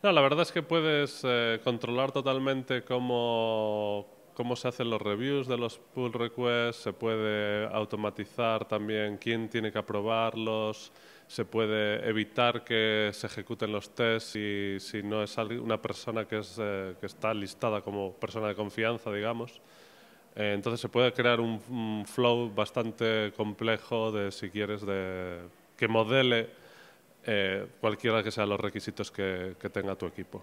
No, la verdad es que puedes eh, controlar totalmente cómo, se hacen los reviews de los pull requests, se puede automatizar también quién tiene que aprobarlos, se puede evitar que se ejecuten los tests si, si no es una persona que, es, eh, que está listada como persona de confianza, digamos. Eh, entonces se puede crear un, flow bastante complejo de, si quieres, de, que modele eh, cualquiera que sean los requisitos que, tenga tu equipo.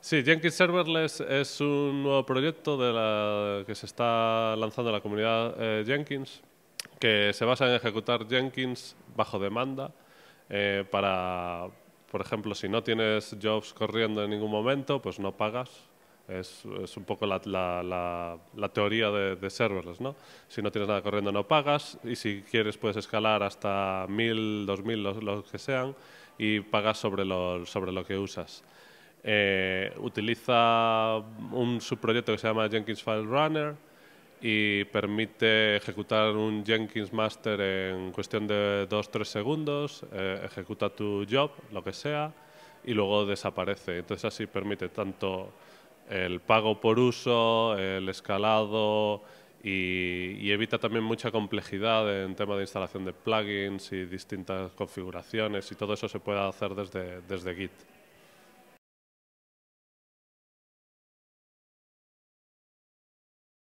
Sí, Jenkins Serverless es un nuevo proyecto que se está lanzando en la comunidad eh, Jenkins, que se basa en ejecutar Jenkins bajo demanda eh, para, por ejemplo, si no tienes jobs corriendo en ningún momento, pues no pagas es, un poco la, teoría de, de, serverless, ¿no? Si no tienes nada corriendo no pagas y si quieres puedes escalar hasta 1000, 2000, los, que sean y pagas sobre lo, sobre lo que usas. Eh, utiliza un subproyecto que se llama Jenkins File Runner y permite ejecutar un Jenkins Master en cuestión de 2-3 segundos, eh, ejecuta tu job, lo que sea, y luego desaparece. Entonces así permite tanto el pago por uso, el escalado y, evita también mucha complejidad en tema de instalación de plugins y distintas configuraciones y todo eso se puede hacer desde, desde Git.